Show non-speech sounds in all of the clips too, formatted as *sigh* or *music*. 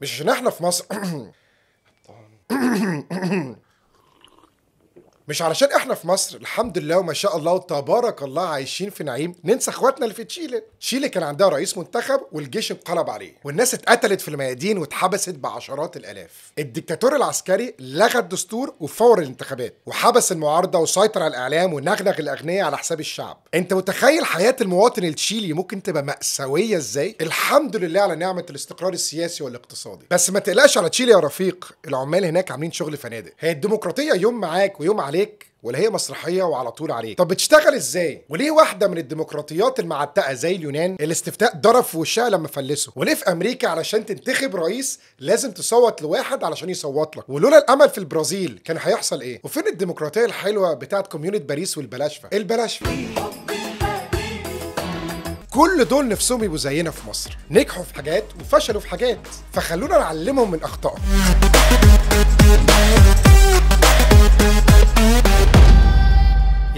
مش عشان احنا في مصر *clears throat* مش علشان احنا في مصر الحمد لله وما شاء الله وتبارك الله عايشين في نعيم ننسى اخواتنا اللي في تشيلي تشيلي كان عندها رئيس منتخب والجيش انقلب عليه والناس اتقتلت في الميادين واتحبست بعشرات الالاف الدكتاتور العسكري لغى الدستور وفور الانتخابات وحبس المعارضه وسيطر على الاعلام ونغنغ الاغنياء على حساب الشعب انت متخيل حياه المواطن التشيلي ممكن تبقى ماساويه ازاي الحمد لله على نعمه الاستقرار السياسي والاقتصادي بس ما تقلقش على تشيلي يا رفيق العمال هناك عاملين شغل فنادق هي الديمقراطيه يوم معاك ويوم عليك عليك ولا هي مسرحيه وعلى طول عليك طب بتشتغل ازاي وليه واحده من الديمقراطيات المعتقه زي اليونان الاستفتاء ضرب في وشها لما فلسه وليه في امريكا علشان تنتخب رئيس لازم تصوت لواحد علشان يصوت لك ولولا الامل في البرازيل كان هيحصل ايه وفين الديمقراطيه الحلوه بتاعت كوميونت باريس والبلاشفه البلاشفه كل دول نفسهم يبقوا زينا في مصر نجحوا في حاجات وفشلوا في حاجات فخلونا نعلمهم من اخطائهم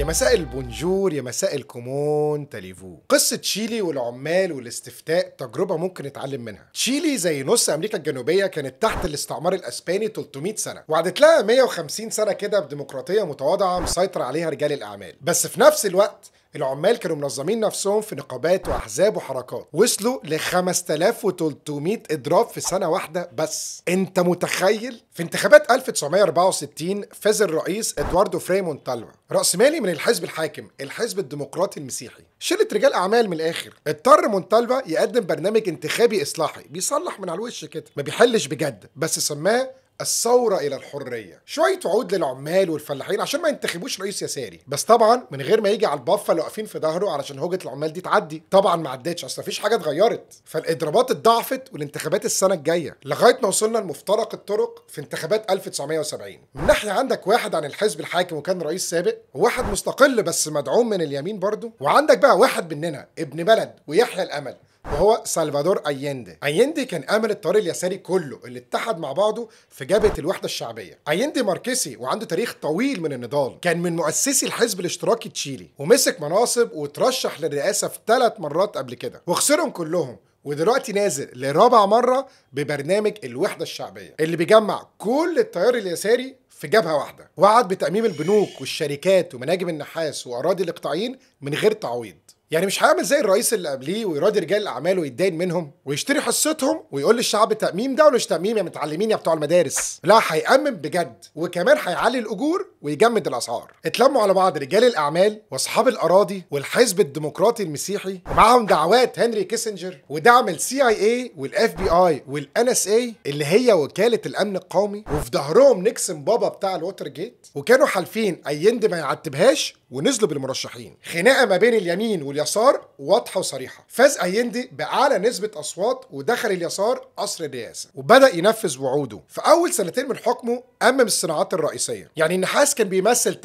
يا مساء البونجور يا مساء الكومون تاليفو قصة تشيلي والعمال والاستفتاء تجربة ممكن نتعلم منها تشيلي زي نص أمريكا الجنوبية كانت تحت الاستعمار الأسباني 300 سنة وعدت لها 150 سنة كده بديمقراطية متواضعة مسيطر عليها رجال الأعمال بس في نفس الوقت العمال كانوا منظمين نفسهم في نقابات واحزاب وحركات وصلوا ل 5300 اضراب في سنه واحده بس انت متخيل في انتخابات 1964 فاز الرئيس ادواردو فري مونتالفا رأسمالي من الحزب الحاكم الحزب الديمقراطي المسيحي شلت رجال أعمال من الآخر اضطر مونتالفا يقدم برنامج انتخابي إصلاحي بيصلح من على الوش كده ما بيحلش بجد بس سماه الثوره الى الحريه شويه وعود للعمال والفلاحين عشان ما ينتخبوش رئيس يساري بس طبعا من غير ما يجي على البفه اللي واقفين في ظهره علشان هوجه العمال دي تعدي طبعا ما عدتش اصل مفيش حاجه اتغيرت فالاضرابات اتضاعفت والانتخابات السنه الجايه لغايه ما وصلنا لمفترق الطرق في انتخابات 1970 من ناحيه عندك واحد عن الحزب الحاكم وكان رئيس سابق وواحد مستقل بس مدعوم من اليمين برضه وعندك بقى واحد مننا ابن بلد ويحيى الامل وهو سلفادور ايندي ايندي كان امل التيار اليساري كله اللي اتحد مع بعضه في جبهه الوحده الشعبيه ايندي ماركسي وعنده تاريخ طويل من النضال كان من مؤسسي الحزب الاشتراكي تشيلي ومسك مناصب وترشح للرئاسه في ثلاث مرات قبل كده وخسرهم كلهم ودلوقتي نازل لرابع مرة ببرنامج الوحدة الشعبية اللي بيجمع كل التيار اليساري في جبهة واحدة وعد بتأميم البنوك والشركات ومناجم النحاس وأراضي الإقطاعيين من غير تعويض يعني مش هيعمل زي الرئيس اللي قبليه ويراضي رجال الاعمال ويتدين منهم ويشتري حصتهم ويقول للشعب التاميم ده ومش تاميم يا متعلمين يا بتوع المدارس لا هيامن بجد وكمان هيعلي الاجور ويجمد الاسعار اتلموا على بعض رجال الاعمال واصحاب الاراضي والحزب الديمقراطي المسيحي ومعاهم دعوات هنري كيسنجر ودعم السي اي اي والاف بي اي والان اس اي اللي هي وكاله الامن القومي وفي ظهرهم نيكسون بابا بتاع الوتر جيت وكانوا حالفين ايند ما يعتبهاش ونزلوا بالمرشحين خناقه ما بين اليمين واليسار واضحه وصريحه فاز ايندي باعلى نسبه اصوات ودخل اليسار قصر الرئاسه وبدا ينفذ وعوده في اول سنتين من حكمه امم الصناعات الرئيسيه يعني النحاس النحاس كان بيمثل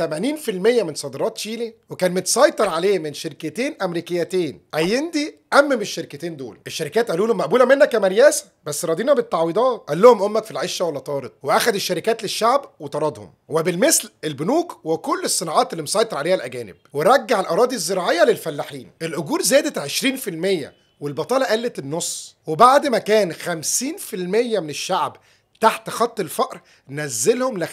80% من صادرات تشيلي وكان متسيطر عليه من شركتين أمريكيتين أيندي أمم الشركتين دول الشركات قالوا له مقبولة منك يا مرياسة بس راضينا بالتعويضات قال لهم أمك في العشة ولا طارت وأخد الشركات للشعب وطردهم وبالمثل البنوك وكل الصناعات اللي مسيطر عليها الأجانب ورجع الأراضي الزراعية للفلاحين الأجور زادت 20% والبطالة قلت النص وبعد ما كان 50% من الشعب تحت خط الفقر نزلهم ل 35%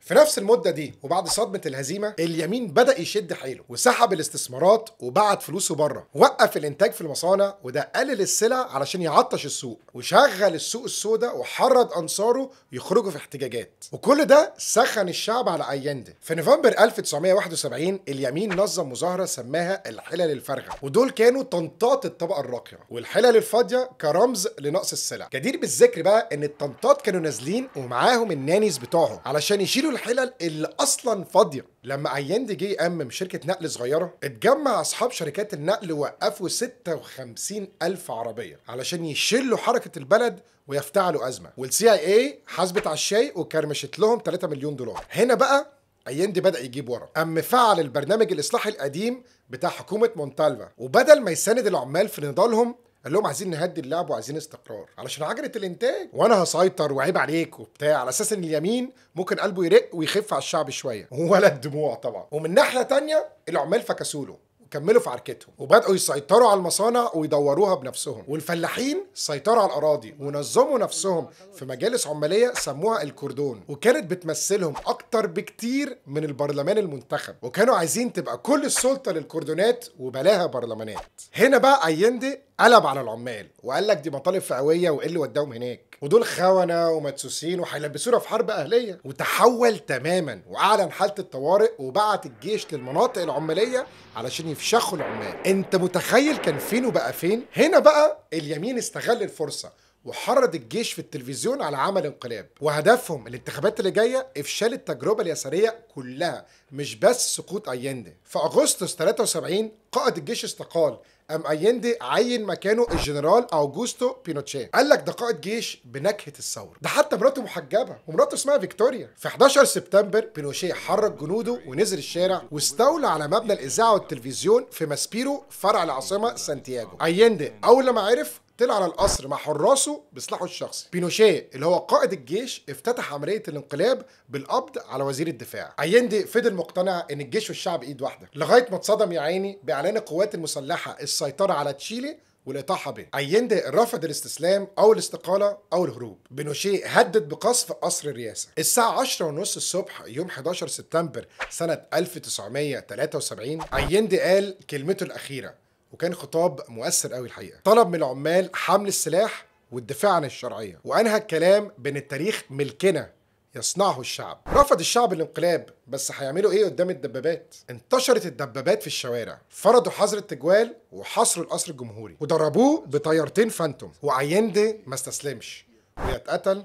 في نفس المده دي وبعد صدمه الهزيمه اليمين بدا يشد حيله وسحب الاستثمارات وبعت فلوسه بره وقف الانتاج في المصانع وده قلل السلع علشان يعطش السوق وشغل السوق السوداء وحرض انصاره يخرجوا في احتجاجات وكل ده سخن الشعب على ايندي في نوفمبر 1971 اليمين نظم مظاهره سماها الحلل الفارغه ودول كانوا طنطات الطبقه الراقيه والحلل الفاضيه كرمز لنقص السلع جدير بالذكر بقى ان الطنطات كانوا نازلين ومعاهم النانيز بتوعهم علشان يشيلوا الحلل اللي اصلا فاضيه لما دي جه يأمم شركه نقل صغيره اتجمع اصحاب شركات النقل وقفوا 56 الف عربيه علشان يشلوا حركه البلد ويفتعلوا ازمه والسي اي اي حاسبت على الشاي وكرمشت لهم 3 مليون دولار هنا بقى ايندي بدا يجيب ورا اما فعل البرنامج الاصلاحي القديم بتاع حكومه مونتالفا وبدل ما يساند العمال في نضالهم قال لهم عايزين نهدي اللعب وعايزين استقرار علشان عجله الانتاج وانا هسيطر وعيب عليك وبتاع على اساس ان اليمين ممكن قلبه يرق ويخف على الشعب شويه *laughs* ولا الدموع طبعا ومن ناحيه تانية العمال فكسوله كملوا في عركتهم وبداوا يسيطروا على المصانع ويدوروها بنفسهم والفلاحين سيطروا على الاراضي ونظموا نفسهم في مجالس عماليه سموها الكردون وكانت بتمثلهم اكتر بكتير من البرلمان المنتخب وكانوا عايزين تبقى كل السلطه للكردونات وبلاها برلمانات هنا بقى ايندي قلب على العمال وقال لك دي مطالب فئويه وايه اللي وداهم هناك ودول خونه ومدسوسين وهيلبسونا في حرب اهليه وتحول تماما واعلن حاله الطوارئ وبعت الجيش للمناطق العماليه علشان يفشخوا العمال انت متخيل كان فين وبقى فين هنا بقى اليمين استغل الفرصه وحرض الجيش في التلفزيون على عمل انقلاب وهدفهم الانتخابات اللي جايه افشال التجربه اليساريه كلها مش بس سقوط ايندي في اغسطس 73 قائد الجيش استقال ام ايندي عين مكانه الجنرال اوجوستو بينوتشيه قال لك ده قائد جيش بنكهه الثوره ده حتى مراته محجبه ومراته اسمها فيكتوريا في 11 سبتمبر بينوشيه حرك جنوده ونزل الشارع واستولى على مبنى الاذاعه والتلفزيون في ماسبيرو فرع العاصمه سانتياغو ايندي اول ما عرف طلع على القصر مع حراسه بسلاحه الشخصي بينوشيه اللي هو قائد الجيش افتتح عمليه الانقلاب بالقبض على وزير الدفاع ايندي فضل مقتنع ان الجيش والشعب ايد واحده لغايه ما اتصدم يا عيني باعلان القوات المسلحه السيطره على تشيلي والاطاحه به ايندي رفض الاستسلام او الاستقاله او الهروب بينوشيه هدد بقصف قصر الرئاسه الساعه 10 ونص الصبح يوم 11 سبتمبر سنه 1973 ايندي قال كلمته الاخيره وكان خطاب مؤثر قوي الحقيقه طلب من العمال حمل السلاح والدفاع عن الشرعيه وانهى الكلام بان التاريخ ملكنا يصنعه الشعب رفض الشعب الانقلاب بس هيعملوا ايه قدام الدبابات انتشرت الدبابات في الشوارع فرضوا حظر التجوال وحصروا القصر الجمهوري وضربوه بطيارتين فانتوم وعيندي ما استسلمش ويتقتل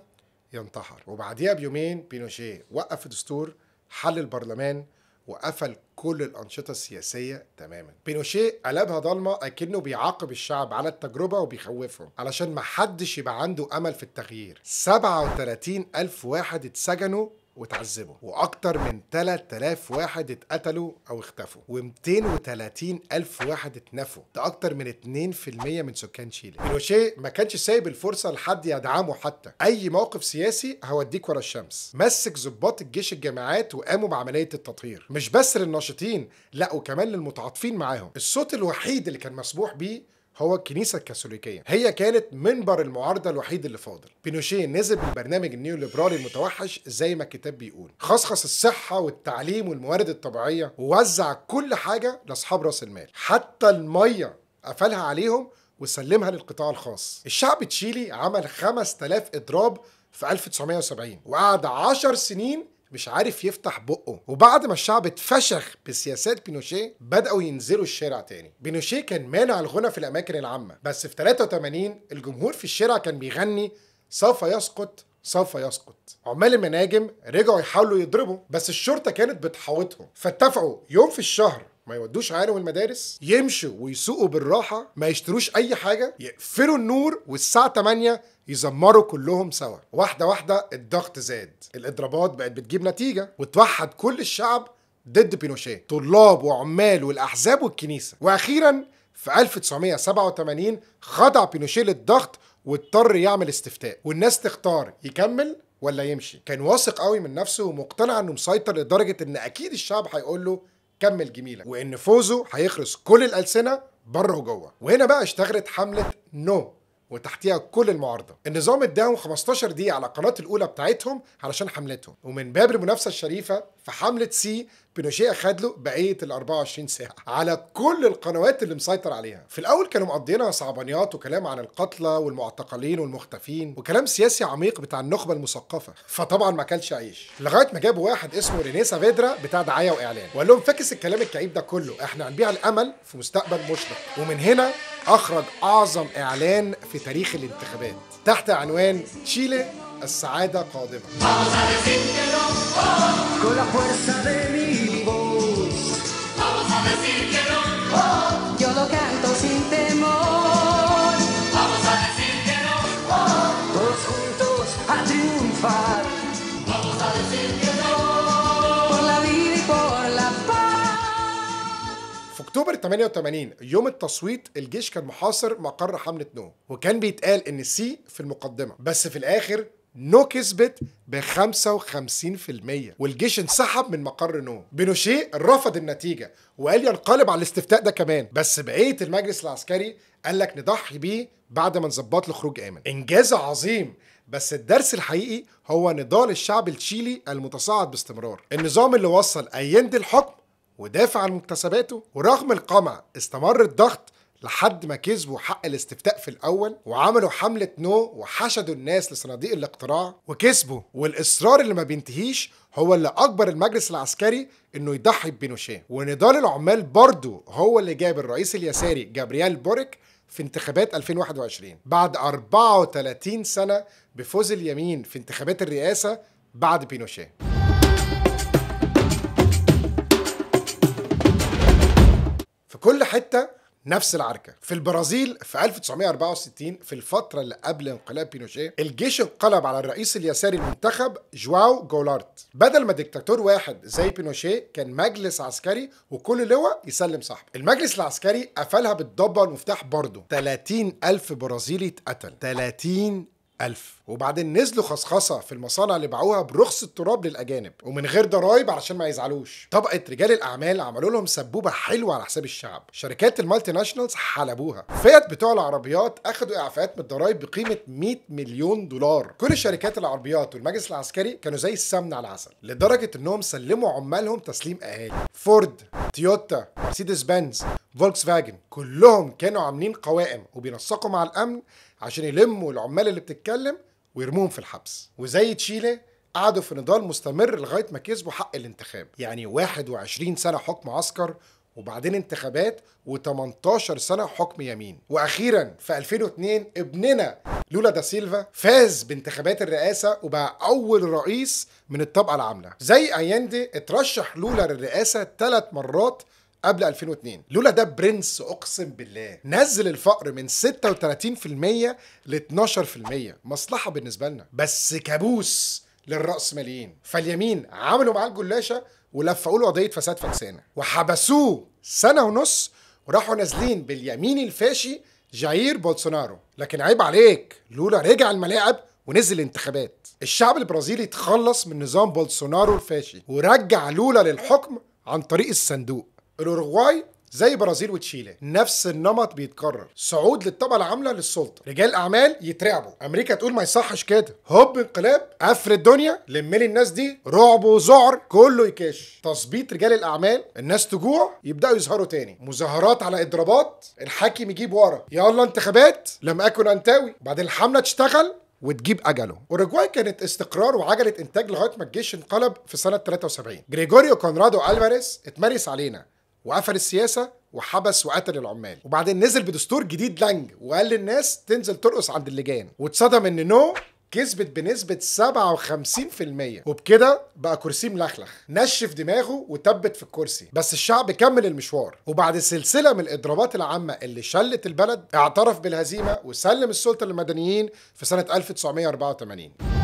ينتحر وبعديها بيومين بينوشيه وقف دستور حل البرلمان وقفل كل الأنشطة السياسية تماما بينوشيه قلبها ضلمة أكنه بيعاقب الشعب على التجربة وبيخوفهم علشان محدش يبقى عنده أمل في التغيير 37 ألف واحد اتسجنوا وتعذبوا واكتر من 3000 واحد اتقتلوا او اختفوا و230 الف واحد اتنفوا ده اكتر من 2% من سكان تشيلي بينوشي ما كانش سايب الفرصه لحد يدعمه حتى اي موقف سياسي هوديك ورا الشمس مسك ضباط الجيش الجامعات وقاموا بعمليه التطهير مش بس للناشطين لا وكمان للمتعاطفين معاهم الصوت الوحيد اللي كان مسموح بيه هو الكنيسة الكاثوليكية هي كانت منبر المعارضة الوحيد اللي فاضل بينوشيه نزل بالبرنامج النيوليبرالي المتوحش زي ما الكتاب بيقول خصخص الصحة والتعليم والموارد الطبيعية ووزع كل حاجة لأصحاب راس المال حتى المية قفلها عليهم وسلمها للقطاع الخاص الشعب تشيلي عمل 5000 إضراب في 1970 وقعد 10 سنين مش عارف يفتح بقه وبعد ما الشعب اتفشخ بسياسات بينوشيه بدأوا ينزلوا الشارع تاني بينوشيه كان مانع الغنى في الأماكن العامة بس في 83 الجمهور في الشارع كان بيغني سوف يسقط سوف يسقط عمال المناجم رجعوا يحاولوا يضربوا بس الشرطة كانت بتحاوطهم فاتفقوا يوم في الشهر ما يودوش عيالهم المدارس يمشوا ويسوقوا بالراحة ما يشتروش أي حاجة يقفلوا النور والساعة 8 يزمروا كلهم سوا واحده واحده الضغط زاد الاضرابات بقت بتجيب نتيجه وتوحد كل الشعب ضد بينوشيه طلاب وعمال والاحزاب والكنيسه واخيرا في 1987 خضع بينوشيه للضغط واضطر يعمل استفتاء والناس تختار يكمل ولا يمشي كان واثق قوي من نفسه ومقتنع انه مسيطر لدرجه ان اكيد الشعب هيقول له كمل جميلة وان فوزه هيخرس كل الالسنه بره وجوه وهنا بقى اشتغلت حمله نو وتحتيها كل المعارضه النظام اداهم 15 دقيقه على القناه الاولى بتاعتهم علشان حملتهم ومن باب المنافسه الشريفه في حمله سي بينوشيه اخد له بقيه ال 24 ساعه على كل القنوات اللي مسيطر عليها في الاول كانوا مقضينا صعبانيات وكلام عن القتلى والمعتقلين والمختفين وكلام سياسي عميق بتاع النخبه المثقفه فطبعا ما كانش عيش لغايه ما جابوا واحد اسمه رينيسا فيدرا بتاع دعايه واعلان وقال لهم فاكس الكلام الكئيب ده كله احنا هنبيع الامل في مستقبل مشرق ومن هنا اخرج اعظم اعلان في تاريخ الانتخابات تحت عنوان تشيلي السعادة قادمة في اكتوبر 88 يوم التصويت الجيش كان محاصر مقر حمله نو وكان بيتقال ان السي في المقدمه بس في الاخر نو كسبت ب 55% والجيش انسحب من مقر نو بنوشي رفض النتيجه وقال ينقلب على الاستفتاء ده كمان بس بقيه المجلس العسكري قال لك نضحي بيه بعد ما نظبط له خروج امن انجاز عظيم بس الدرس الحقيقي هو نضال الشعب التشيلي المتصاعد باستمرار النظام اللي وصل ايند الحكم ودافع عن مكتسباته ورغم القمع استمر الضغط لحد ما كسبوا حق الاستفتاء في الاول وعملوا حمله نو وحشدوا الناس لصناديق الاقتراع وكسبوا والاصرار اللي ما بينتهيش هو اللي اجبر المجلس العسكري انه يضحي ببينوشيه ونضال العمال برضه هو اللي جاب الرئيس اليساري جابرييل بوريك في انتخابات 2021 بعد 34 سنه بفوز اليمين في انتخابات الرئاسه بعد بينوشيه في كل حته نفس العركه في البرازيل في 1964 في الفتره اللي قبل انقلاب بينوشيه الجيش انقلب على الرئيس اليساري المنتخب جواو جولارت بدل ما ديكتاتور واحد زي بينوشيه كان مجلس عسكري وكل لواء يسلم صاحبه المجلس العسكري قفلها بالضبه والمفتاح برضه 30 ألف برازيلي اتقتل 30 1000 وبعدين نزلوا خصخصه في المصانع اللي باعوها برخص التراب للاجانب ومن غير ضرايب علشان ما يزعلوش طبقه رجال الاعمال عملوا لهم سبوبه حلوه على حساب الشعب شركات المالتي ناشونالز حلبوها فيات بتوع العربيات اخذوا اعفاءات من الضرايب بقيمه 100 مليون دولار كل شركات العربيات والمجلس العسكري كانوا زي السمن على العسل لدرجه انهم سلموا عمالهم تسليم اهالي فورد تويوتا مرسيدس بنز فولكس فاجن كلهم كانوا عاملين قوائم وبينسقوا مع الامن عشان يلموا العمال اللي بتتكلم ويرموهم في الحبس وزي تشيلي قعدوا في نضال مستمر لغايه ما كسبوا حق الانتخاب يعني 21 سنه حكم عسكر وبعدين انتخابات و18 سنه حكم يمين واخيرا في 2002 ابننا لولا دا سيلفا فاز بانتخابات الرئاسه وبقى اول رئيس من الطبقه العامله زي ايندي اترشح لولا للرئاسه ثلاث مرات قبل 2002 لولا ده برنس اقسم بالله نزل الفقر من 36% ل 12% مصلحه بالنسبه لنا بس كابوس للرأسماليين فاليمين عملوا معاه الجلاشه ولفقوا له قضيه فساد فاكسانه وحبسوه سنه ونص وراحوا نازلين باليمين الفاشي جاير بولسونارو لكن عيب عليك لولا رجع الملاعب ونزل الانتخابات الشعب البرازيلي تخلص من نظام بولسونارو الفاشي ورجع لولا للحكم عن طريق الصندوق الأوروغواي زي برازيل وتشيلي نفس النمط بيتكرر صعود للطبقه العامله للسلطه رجال اعمال يترعبوا امريكا تقول ما يصحش كده هوب انقلاب قفر الدنيا لملي الناس دي رعب وذعر كله يكش تظبيط رجال الاعمال الناس تجوع يبداوا يظهروا تاني مظاهرات على اضرابات الحاكم يجيب ورا يلا انتخابات لم اكن انتوي بعد الحمله تشتغل وتجيب اجله اوروجواي كانت استقرار وعجله انتاج لغايه ما الجيش انقلب في سنه 73 جريجوريو كونرادو الفاريز اتمارس علينا وقفل السياسه وحبس وقتل العمال وبعدين نزل بدستور جديد لانج وقال للناس تنزل ترقص عند اللجان واتصدم ان نو كسبت بنسبة 57% وبكده بقى كرسي ملخلخ نشف دماغه وتبت في الكرسي بس الشعب كمل المشوار وبعد سلسلة من الإضرابات العامة اللي شلت البلد اعترف بالهزيمة وسلم السلطة للمدنيين في سنة 1984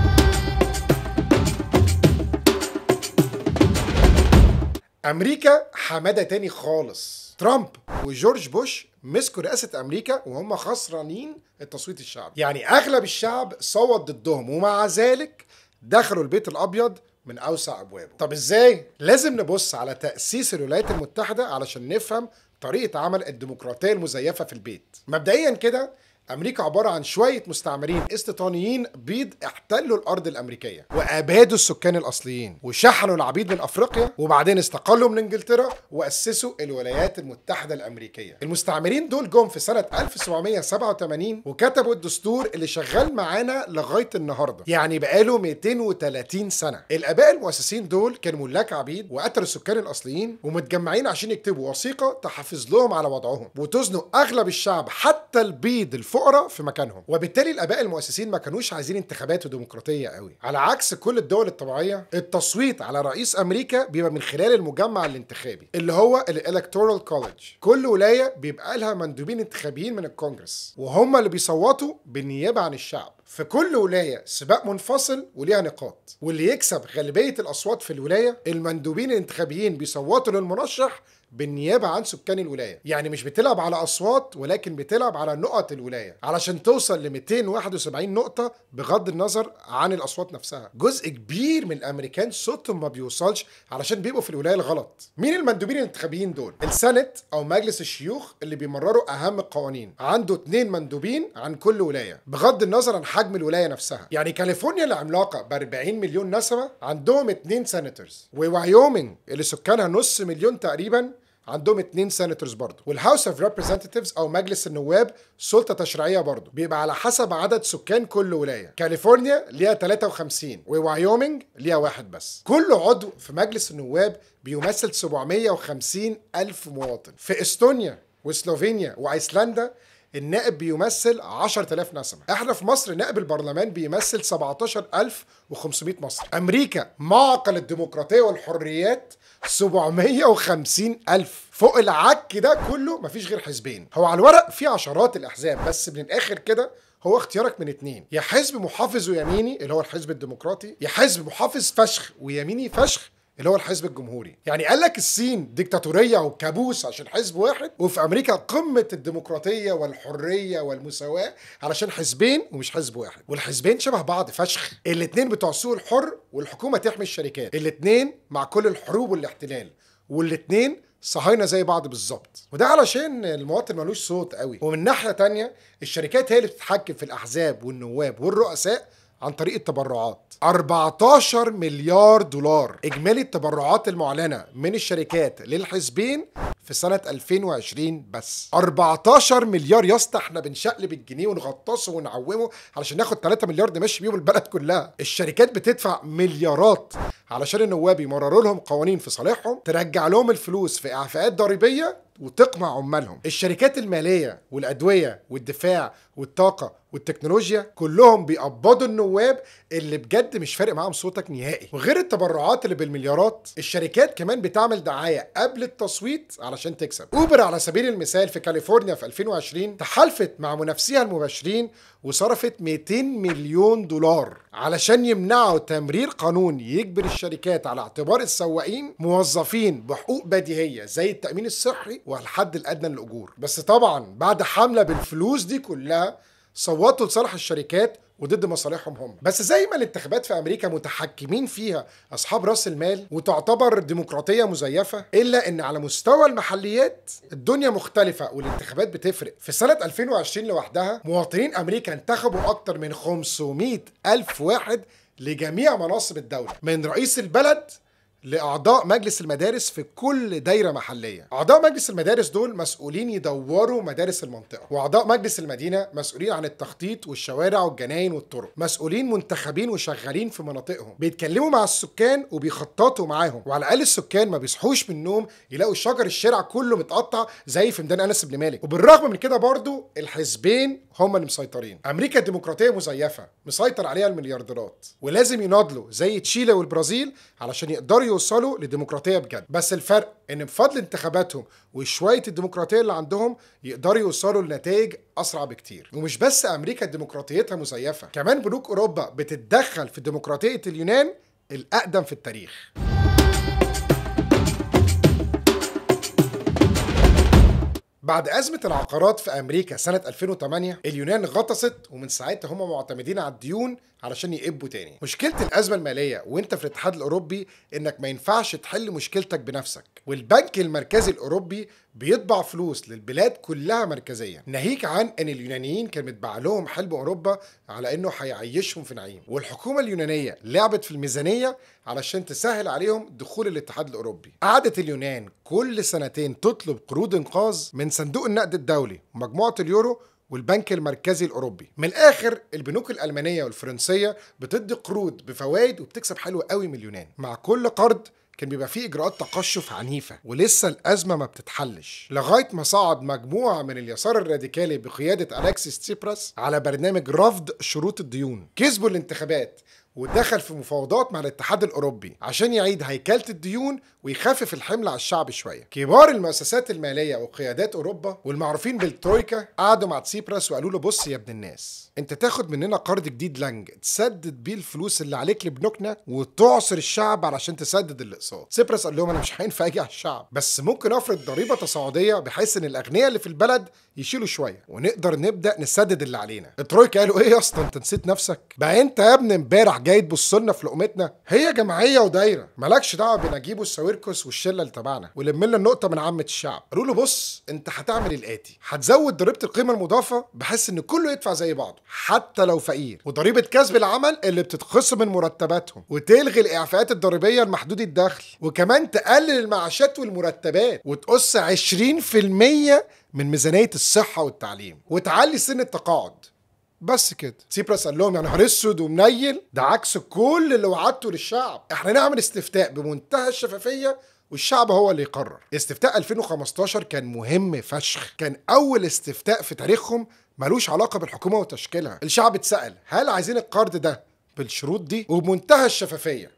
امريكا حماده تاني خالص ترامب وجورج بوش مسكوا رئاسه امريكا وهم خسرانين التصويت الشعبي يعني اغلب الشعب صوت ضدهم ومع ذلك دخلوا البيت الابيض من اوسع ابوابه طب ازاي لازم نبص على تاسيس الولايات المتحده علشان نفهم طريقه عمل الديمقراطيه المزيفه في البيت مبدئيا كده امريكا عباره عن شويه مستعمرين استيطانيين بيض احتلوا الارض الامريكيه وابادوا السكان الاصليين وشحنوا العبيد من افريقيا وبعدين استقلوا من انجلترا واسسوا الولايات المتحده الامريكيه المستعمرين دول جم في سنه 1787 وكتبوا الدستور اللي شغال معانا لغايه النهارده يعني بقاله 230 سنه الاباء المؤسسين دول كانوا ملاك عبيد وقتلوا السكان الاصليين ومتجمعين عشان يكتبوا وثيقه تحافظ لهم على وضعهم وتزنوا اغلب الشعب حتى البيض الف الفقراء في مكانهم وبالتالي الاباء المؤسسين ما كانوش عايزين انتخابات وديمقراطيه قوي على عكس كل الدول الطبيعيه التصويت على رئيس امريكا بيبقى من خلال المجمع الانتخابي اللي هو الالكتورال كولج كل ولايه بيبقى لها مندوبين انتخابيين من الكونجرس وهم اللي بيصوتوا بالنيابه عن الشعب في كل ولايه سباق منفصل وليها نقاط واللي يكسب غالبيه الاصوات في الولايه المندوبين الانتخابيين بيصوتوا للمرشح بالنيابه عن سكان الولايه يعني مش بتلعب على اصوات ولكن بتلعب على نقط الولايه علشان توصل ل 271 نقطه بغض النظر عن الاصوات نفسها جزء كبير من الامريكان صوتهم ما بيوصلش علشان بيبقوا في الولايه الغلط مين المندوبين الانتخابيين دول السنت او مجلس الشيوخ اللي بيمرروا اهم القوانين عنده اتنين مندوبين عن كل ولايه بغض النظر عن حجم الولايه نفسها يعني كاليفورنيا العملاقه ب 40 مليون نسمه عندهم اتنين سنترز ووايومنج اللي سكانها نص مليون تقريبا عندهم اتنين سيناتورز برضه والهاوس اوف ريبريزنتيفز او مجلس النواب سلطه تشريعيه برضه بيبقى على حسب عدد سكان كل ولايه كاليفورنيا ليها 53 ووايومنج ليها واحد بس كل عضو في مجلس النواب بيمثل 750 الف مواطن في استونيا وسلوفينيا وايسلندا النائب بيمثل 10000 نسمة احنا في مصر نائب البرلمان بيمثل 17500 مصري امريكا معقل الديمقراطية والحريات 750 ألف فوق العك ده كله مفيش غير حزبين هو على الورق في عشرات الأحزاب بس من الآخر كده هو اختيارك من اتنين يا حزب محافظ ويميني اللي هو الحزب الديمقراطي يا حزب محافظ فشخ ويميني فشخ اللي هو الحزب الجمهوري يعني قال لك الصين ديكتاتوريه وكابوس عشان حزب واحد وفي امريكا قمه الديمقراطيه والحريه والمساواه علشان حزبين ومش حزب واحد والحزبين شبه بعض فشخ الاثنين بتوع السوق الحر والحكومه تحمي الشركات الاثنين مع كل الحروب والاحتلال والاثنين صهاينة زي بعض بالظبط وده علشان المواطن ملوش صوت قوي ومن ناحية تانية الشركات هي اللي بتتحكم في الأحزاب والنواب والرؤساء عن طريق التبرعات 14 مليار دولار اجمالي التبرعات المعلنه من الشركات للحزبين في سنه 2020 بس 14 مليار يا اسطى احنا بنشقلب الجنيه ونغطسه ونعومه علشان ناخد 3 مليار نمشي بيهم البلد كلها الشركات بتدفع مليارات علشان النواب يمرروا لهم قوانين في صالحهم ترجع لهم الفلوس في اعفاءات ضريبيه وتقمع عمالهم الشركات الماليه والادويه والدفاع والطاقه والتكنولوجيا كلهم بيقبضوا النواب اللي بجد مش فارق معاهم صوتك نهائي وغير التبرعات اللي بالمليارات الشركات كمان بتعمل دعايه قبل التصويت علشان تكسب اوبر على سبيل المثال في كاليفورنيا في 2020 تحالفت مع منافسيها المباشرين وصرفت 200 مليون دولار علشان يمنعوا تمرير قانون يجبر الشركات على اعتبار السواقين موظفين بحقوق بديهيه زي التامين الصحي والحد الادنى للاجور بس طبعا بعد حمله بالفلوس دي كلها صوتوا لصالح الشركات وضد مصالحهم هم بس زي ما الانتخابات في امريكا متحكمين فيها اصحاب راس المال وتعتبر ديمقراطيه مزيفه الا ان على مستوى المحليات الدنيا مختلفه والانتخابات بتفرق في سنه 2020 لوحدها مواطنين امريكا انتخبوا اكتر من 500 الف واحد لجميع مناصب الدوله من رئيس البلد لاعضاء مجلس المدارس في كل دايره محليه اعضاء مجلس المدارس دول مسؤولين يدوروا مدارس المنطقه واعضاء مجلس المدينه مسؤولين عن التخطيط والشوارع والجناين والطرق مسؤولين منتخبين وشغالين في مناطقهم بيتكلموا مع السكان وبيخططوا معاهم وعلى الاقل السكان ما بيصحوش من النوم يلاقوا شجر الشارع كله متقطع زي في ميدان انس بن مالك وبالرغم من كده برضو الحزبين هم اللي مسيطرين امريكا الديمقراطيه مزيفه مسيطر عليها المليارديرات ولازم يناضلوا زي تشيلي والبرازيل علشان يقدروا يوصلوا لديمقراطيه بجد بس الفرق ان بفضل انتخاباتهم وشويه الديمقراطيه اللي عندهم يقدروا يوصلوا لنتائج اسرع بكتير ومش بس امريكا ديمقراطيتها مزيفه كمان بنوك اوروبا بتتدخل في ديمقراطيه اليونان الاقدم في التاريخ بعد أزمة العقارات في أمريكا سنة 2008 اليونان غطست ومن ساعتها هم معتمدين على الديون علشان يقبوا تاني مشكله الازمه الماليه وانت في الاتحاد الاوروبي انك ما ينفعش تحل مشكلتك بنفسك والبنك المركزي الاوروبي بيطبع فلوس للبلاد كلها مركزيا ناهيك عن ان اليونانيين كان متباع لهم حلم اوروبا على انه هيعيشهم في نعيم والحكومه اليونانيه لعبت في الميزانيه علشان تسهل عليهم دخول الاتحاد الاوروبي قعدت اليونان كل سنتين تطلب قروض انقاذ من صندوق النقد الدولي ومجموعه اليورو والبنك المركزي الاوروبي من الاخر البنوك الالمانيه والفرنسيه بتدي قروض بفوائد وبتكسب حلو قوي من اليونان مع كل قرض كان بيبقى فيه اجراءات تقشف عنيفه ولسه الازمه ما بتتحلش لغايه ما صعد مجموعه من اليسار الراديكالي بقياده الكسيس تسيبراس على برنامج رفض شروط الديون كسبوا الانتخابات ودخل في مفاوضات مع الاتحاد الاوروبي عشان يعيد هيكله الديون ويخفف الحمل على الشعب شويه كبار المؤسسات الماليه وقيادات اوروبا والمعروفين بالترويكا قعدوا مع تسيبراس وقالوا له بص يا ابن الناس انت تاخد مننا قرض جديد لانج تسدد بيه الفلوس اللي عليك لبنوكنا وتعصر الشعب علشان تسدد الاقساط سيبرس قال لهم انا مش هينفع اجي على الشعب بس ممكن افرض ضريبه تصاعديه بحيث ان الاغنياء اللي في البلد يشيلوا شويه ونقدر نبدا نسدد اللي علينا الترويكا قالوا ايه يا اسطى انت نسيت نفسك بقى انت يا ابني امبارح جاي تبص لنا في لقمتنا هي جمعيه ودايره مالكش دعوه بنجيب ويركس والشله اللي تبعنا ولم لنا النقطه من عامه الشعب قالوا له بص انت هتعمل الاتي هتزود ضريبه القيمه المضافه بحيث ان كله يدفع زي بعضه حتى لو فقير وضريبه كسب العمل اللي بتتخصم من مرتباتهم وتلغي الاعفاءات الضريبيه لمحدود الدخل وكمان تقلل المعاشات والمرتبات وتقص 20% من ميزانيه الصحه والتعليم وتعلي سن التقاعد بس كده سيبرس قال لهم يعني نهار اسود ومنيل ده عكس كل اللي وعدته للشعب احنا نعمل استفتاء بمنتهى الشفافيه والشعب هو اللي يقرر استفتاء 2015 كان مهم فشخ كان اول استفتاء في تاريخهم ملوش علاقه بالحكومه وتشكيلها الشعب اتسال هل عايزين القرض ده بالشروط دي وبمنتهى الشفافيه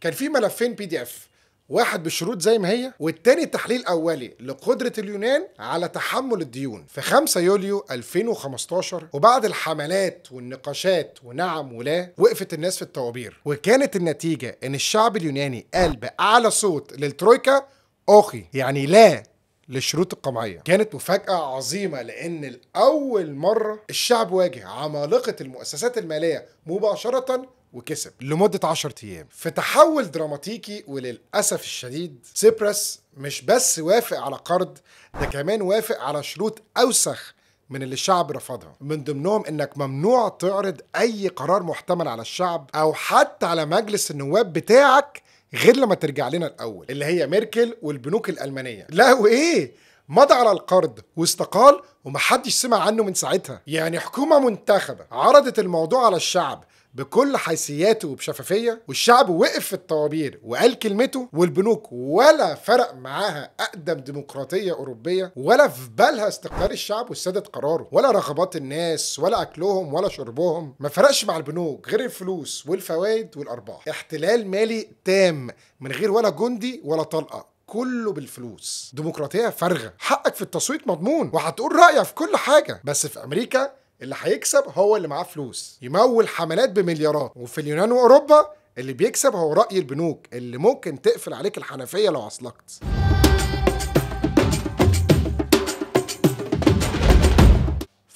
كان في ملفين بي دي اف واحد بالشروط زي ما هي والتاني تحليل اولي لقدره اليونان على تحمل الديون في 5 يوليو 2015 وبعد الحملات والنقاشات ونعم ولا وقفت الناس في الطوابير وكانت النتيجه ان الشعب اليوناني قال باعلى صوت للترويكا اوخي يعني لا للشروط القمعية كانت مفاجأة عظيمة لأن لأول مرة الشعب واجه عمالقة المؤسسات المالية مباشرة وكسب لمده 10 ايام في تحول دراماتيكي وللاسف الشديد سيبرس مش بس وافق على قرض ده كمان وافق على شروط اوسخ من اللي الشعب رفضها من ضمنهم انك ممنوع تعرض اي قرار محتمل على الشعب او حتى على مجلس النواب بتاعك غير لما ترجع لنا الاول اللي هي ميركل والبنوك الالمانيه لا وايه مضى على القرض واستقال ومحدش سمع عنه من ساعتها يعني حكومة منتخبة عرضت الموضوع على الشعب بكل حيثياته وبشفافيه والشعب وقف في الطوابير وقال كلمته والبنوك ولا فرق معاها اقدم ديمقراطيه اوروبيه ولا في بالها استقرار الشعب وسدد قراره ولا رغبات الناس ولا اكلهم ولا شربهم ما فرقش مع البنوك غير الفلوس والفوائد والارباح احتلال مالي تام من غير ولا جندي ولا طلقه كله بالفلوس ديمقراطيه فارغه حقك في التصويت مضمون وهتقول رايك في كل حاجه بس في امريكا اللي هيكسب هو اللي معاه فلوس يمول حملات بمليارات وفي اليونان واوروبا اللي بيكسب هو رأي البنوك اللي ممكن تقفل عليك الحنفية لو عصلكت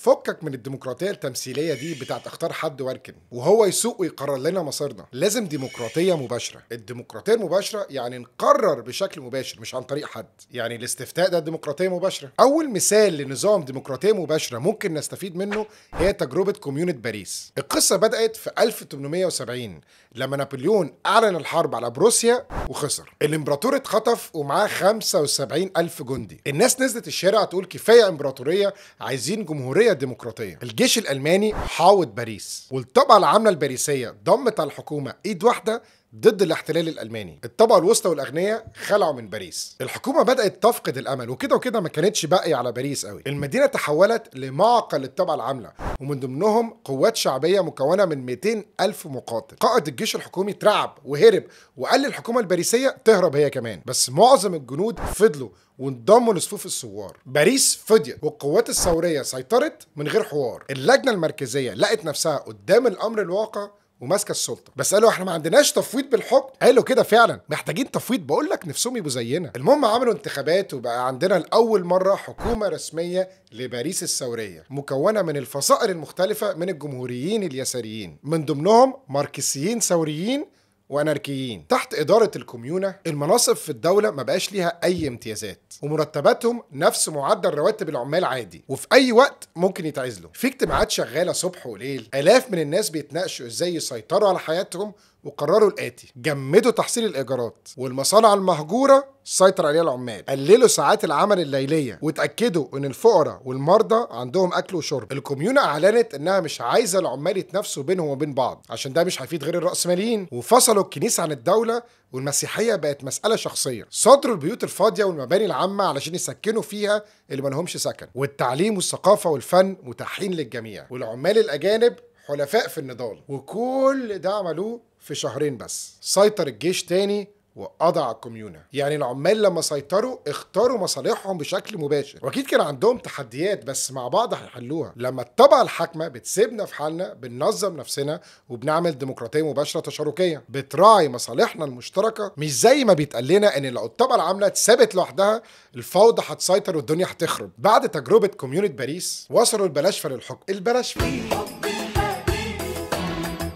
فكك من الديمقراطيه التمثيليه دي بتاعت اختار حد واركن وهو يسوق ويقرر لنا مصيرنا لازم ديمقراطيه مباشره الديمقراطيه المباشره يعني نقرر بشكل مباشر مش عن طريق حد يعني الاستفتاء ده ديمقراطيه مباشره اول مثال لنظام ديمقراطيه مباشره ممكن نستفيد منه هي تجربه كوميونة باريس القصه بدات في 1870 لما نابليون اعلن الحرب على بروسيا وخسر الامبراطور اتخطف ومعاه 75 ألف جندي الناس نزلت الشارع تقول كفايه امبراطوريه عايزين جمهوريه الجمهوريه الديمقراطية الجيش الألماني حاوط باريس والطبقة العاملة الباريسية ضمت على الحكومة إيد واحدة ضد الاحتلال الالماني الطبقه الوسطى والاغنياء خلعوا من باريس الحكومه بدات تفقد الامل وكده وكده ما كانتش باقيه على باريس قوي المدينه تحولت لمعقل للطبقه العامله ومن ضمنهم قوات شعبيه مكونه من 200 الف مقاتل قائد الجيش الحكومي اترعب وهرب وقال للحكومه الباريسيه تهرب هي كمان بس معظم الجنود فضلوا وانضموا لصفوف الثوار باريس فضيت والقوات الثوريه سيطرت من غير حوار اللجنه المركزيه لقت نفسها قدام الامر الواقع وماسكه السلطه بس قالوا احنا ما عندناش تفويض بالحكم قالوا كده فعلا محتاجين تفويض بقول لك نفسهم يبقوا زينا المهم عملوا انتخابات وبقى عندنا لاول مره حكومه رسميه لباريس الثوريه مكونه من الفصائل المختلفه من الجمهوريين اليساريين من ضمنهم ماركسيين ثوريين وأناركيين تحت إدارة الكوميونة المناصب في الدولة ما بقاش ليها أي امتيازات ومرتباتهم نفس معدل رواتب العمال عادي وفي أي وقت ممكن يتعزلوا في اجتماعات شغالة صبح وليل آلاف من الناس بيتناقشوا إزاي يسيطروا على حياتهم وقرروا الآتي جمدوا تحصيل الإيجارات والمصانع المهجورة سيطر عليها العمال قللوا ساعات العمل الليلية وتأكدوا إن الفقراء والمرضى عندهم أكل وشرب الكوميونة أعلنت إنها مش عايزة العمال يتنافسوا بينهم وبين بعض عشان ده مش هيفيد غير الرأسماليين وفصلوا الكنيسة عن الدولة والمسيحية بقت مسألة شخصية صدروا البيوت الفاضية والمباني العامة علشان يسكنوا فيها اللي ما لهمش سكن والتعليم والثقافة والفن متاحين للجميع والعمال الأجانب حلفاء في النضال وكل ده عملوه في شهرين بس سيطر الجيش تاني وقضى على الكوميونا يعني العمال لما سيطروا اختاروا مصالحهم بشكل مباشر واكيد كان عندهم تحديات بس مع بعض هيحلوها لما الطبقه الحاكمه بتسيبنا في حالنا بننظم نفسنا وبنعمل ديمقراطيه مباشره تشاركيه بتراعي مصالحنا المشتركه مش زي ما بيتقال لنا ان لو الطبقه العامله اتسابت لوحدها الفوضى هتسيطر والدنيا هتخرب بعد تجربه كوميونة باريس وصلوا البلاشفه للحكم البلاشفه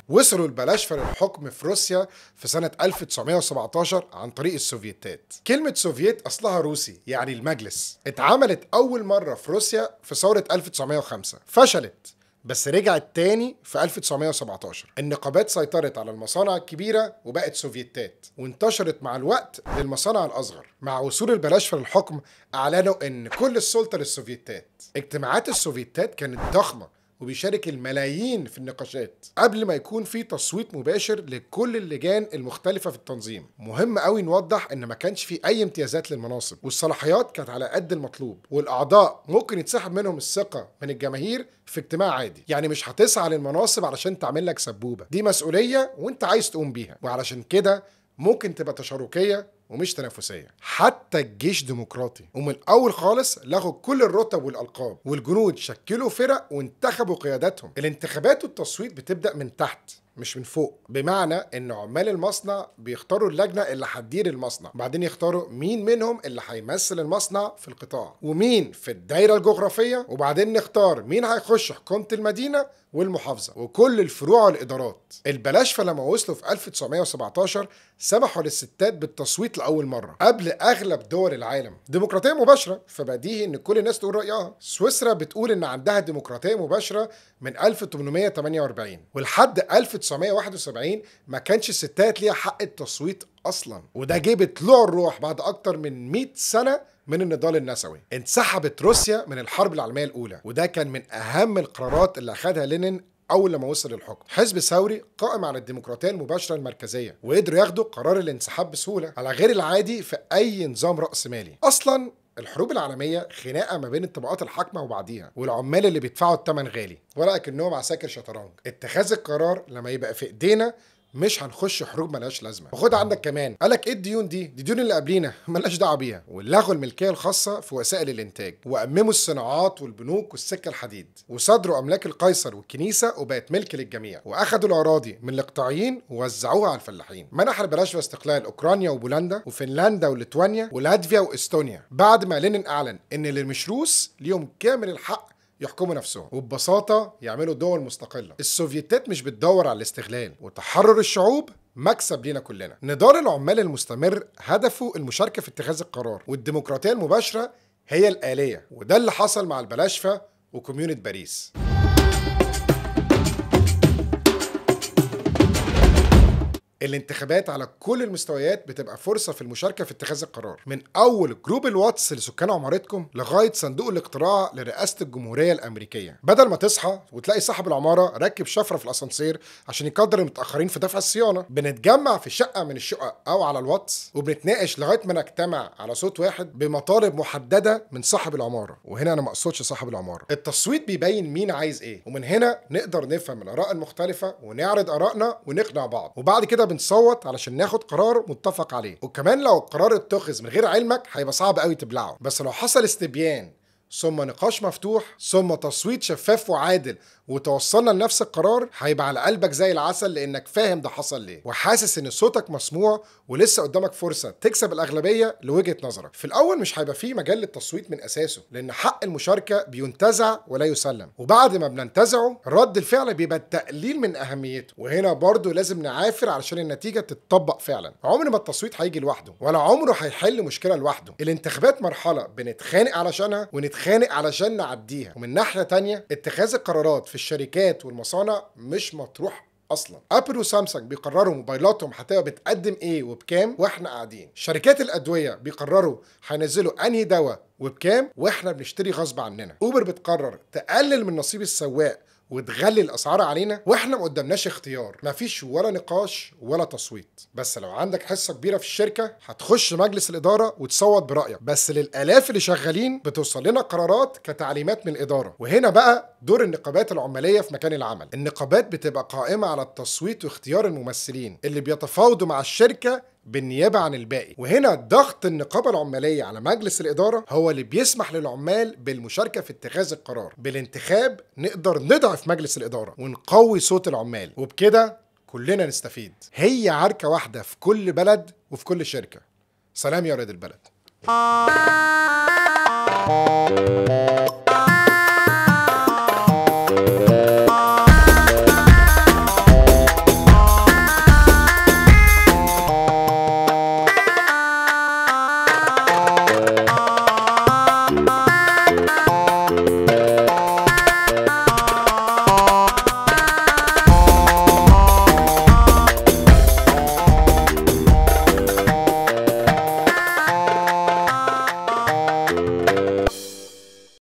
وصلوا البلاشفة الحكم في روسيا في سنة 1917 عن طريق السوفيتات كلمة سوفيت أصلها روسي يعني المجلس اتعملت أول مرة في روسيا في ثورة 1905 فشلت بس رجعت تاني في 1917 النقابات سيطرت على المصانع الكبيرة وبقت سوفيتات وانتشرت مع الوقت للمصانع الأصغر مع وصول البلاشفة للحكم أعلنوا أن كل السلطة للسوفيتات اجتماعات السوفيتات كانت ضخمة وبيشارك الملايين في النقاشات قبل ما يكون في تصويت مباشر لكل اللجان المختلفه في التنظيم مهم قوي نوضح ان ما كانش في اي امتيازات للمناصب والصلاحيات كانت على قد المطلوب والاعضاء ممكن يتسحب منهم الثقه من الجماهير في اجتماع عادي يعني مش هتسعى للمناصب علشان تعمل لك سبوبه دي مسؤوليه وانت عايز تقوم بيها وعلشان كده ممكن تبقى تشاركيه ومش تنافسيه حتى الجيش ديمقراطي ومن الاول خالص لغوا كل الرتب والالقاب والجنود شكلوا فرق وانتخبوا قياداتهم الانتخابات والتصويت بتبدا من تحت مش من فوق بمعنى ان عمال المصنع بيختاروا اللجنه اللي هتدير المصنع وبعدين يختاروا مين منهم اللي هيمثل المصنع في القطاع ومين في الدايره الجغرافيه وبعدين نختار مين هيخش حكومه المدينه والمحافظه وكل الفروع والادارات البلاشفه لما وصلوا في 1917 سمحوا للستات بالتصويت لاول مره قبل اغلب دول العالم ديمقراطيه مباشره فبديهي ان كل الناس تقول رايها سويسرا بتقول ان عندها ديمقراطيه مباشره من 1848 ولحد 1971 ما كانش الستات ليها حق التصويت اصلا وده جه بطلوع الروح بعد اكتر من 100 سنه من النضال النسوي انسحبت روسيا من الحرب العالميه الاولى وده كان من اهم القرارات اللي اخذها لينين اول لما وصل للحكم حزب ثوري قائم على الديمقراطيه المباشره المركزيه وقدروا ياخدوا قرار الانسحاب بسهوله على غير العادي في اي نظام راسمالي اصلا الحروب العالميه خناقه ما بين الطبقات الحاكمه وبعديها والعمال اللي بيدفعوا الثمن غالي ولا اكنهم عساكر شطرنج اتخاذ القرار لما يبقى في ايدينا مش هنخش حروب ملهاش لازمه وخد عندك كمان قالك ايه الديون دي دي ديون اللي قبلينا *laughs* ملهاش دعوه بيها ولغوا الملكيه الخاصه في وسائل الانتاج وامموا الصناعات والبنوك والسكه الحديد وصادروا املاك القيصر والكنيسه وبقت ملك للجميع واخدوا الاراضي من الاقطاعيين ووزعوها على الفلاحين منح البلاش استقلال اوكرانيا وبولندا وفنلندا وليتوانيا ولاتفيا واستونيا بعد ما لينين اعلن ان اللي مش روس ليهم كامل الحق يحكموا نفسهم وببساطة يعملوا دول مستقلة السوفيتات مش بتدور على الاستغلال وتحرر الشعوب مكسب لينا كلنا نضال العمال المستمر هدفه المشاركة في اتخاذ القرار والديمقراطية المباشرة هي الآلية وده اللي حصل مع البلاشفة وكوميونة باريس الانتخابات على كل المستويات بتبقى فرصه في المشاركه في اتخاذ القرار من اول جروب الواتس لسكان عمارتكم لغايه صندوق الاقتراع لرئاسه الجمهوريه الامريكيه بدل ما تصحى وتلاقي صاحب العماره راكب شفره في الاسانسير عشان يقدر المتاخرين في دفع الصيانه بنتجمع في شقه من الشقق او على الواتس وبنتناقش لغايه ما نجتمع على صوت واحد بمطالب محدده من صاحب العماره وهنا انا ما اقصدش صاحب العماره التصويت بيبين مين عايز ايه ومن هنا نقدر نفهم الاراء المختلفه ونعرض ارائنا ونقنع بعض وبعد كده بنصوت علشان ناخد قرار متفق عليه وكمان لو القرار اتخذ من غير علمك هيبقى صعب قوي تبلعه بس لو حصل استبيان ثم نقاش مفتوح ثم تصويت شفاف وعادل وتوصلنا لنفس القرار هيبقى على قلبك زي العسل لانك فاهم ده حصل ليه وحاسس ان صوتك مسموع ولسه قدامك فرصه تكسب الاغلبيه لوجهه نظرك في الاول مش هيبقى فيه مجال للتصويت من اساسه لان حق المشاركه بينتزع ولا يسلم وبعد ما بننتزعه رد الفعل بيبقى التقليل من اهميته وهنا برضه لازم نعافر علشان النتيجه تتطبق فعلا عمر ما التصويت هيجي لوحده ولا عمره هيحل مشكله لوحده الانتخابات مرحله بنتخانق علشانها ونت بنتخانق علشان نعديها ومن ناحيه تانية اتخاذ القرارات في الشركات والمصانع مش مطروح اصلا ابل وسامسونج بيقرروا موبايلاتهم هتبقى بتقدم ايه وبكام واحنا قاعدين شركات الادويه بيقرروا هينزلوا انهي دواء وبكام واحنا بنشتري غصب عننا اوبر بتقرر تقلل من نصيب السواق وتغلي الاسعار علينا واحنا ما قدامناش اختيار مفيش ولا نقاش ولا تصويت بس لو عندك حصه كبيره في الشركه هتخش مجلس الاداره وتصوت برايك بس للالاف اللي شغالين بتوصل لنا قرارات كتعليمات من الاداره وهنا بقى دور النقابات العماليه في مكان العمل النقابات بتبقى قائمه على التصويت واختيار الممثلين اللي بيتفاوضوا مع الشركه بالنيابه عن الباقي وهنا ضغط النقابه العماليه على مجلس الاداره هو اللي بيسمح للعمال بالمشاركه في اتخاذ القرار بالانتخاب نقدر نضعف مجلس الاداره ونقوي صوت العمال وبكده كلنا نستفيد هي عركه واحده في كل بلد وفي كل شركه سلام يا رياض البلد